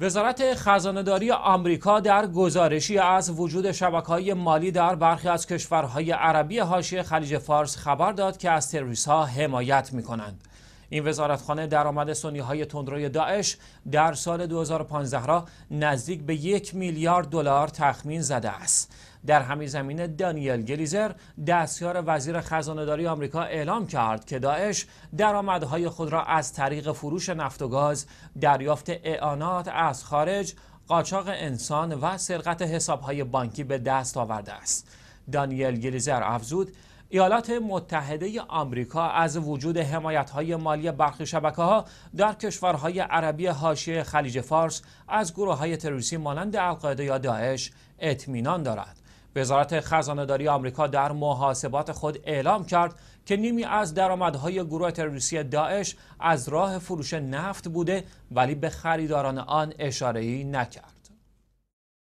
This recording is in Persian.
وزارت خزانهداری آمریکا در گزارشی از وجود شبکه‌های مالی در برخی از کشورهای عربی حاشیه خلیج فارس خبر داد که از ها حمایت می‌کنند. این وزارتخانه درآمد سنی های تندروی داعش در سال 2015 را نزدیک به یک میلیارد دلار تخمین زده است در همین زمینه دانیل گلیزر دستیار وزیر خزانهداری آمریکا اعلام کرد که داعش درآمدهای خود را از طریق فروش نفت و گاز دریافت اعانات از خارج قاچاق انسان و سرقت حسابهای بانکی به دست آورده است دانیل گلیزر افزود ایالات متحده آمریکا از وجود حمایت های مالی برخی شبکه ها در کشورهای عربی حاشیه خلیج فارس از گروه های تروریستی مانند القاعده یا داعش اطمینان دارد. وزارت خزانهداری آمریکا در محاسبات خود اعلام کرد که نیمی از درآمدهای گروه تروریستی داعش از راه فروش نفت بوده ولی به خریداران آن اشاره‌ای نکرد.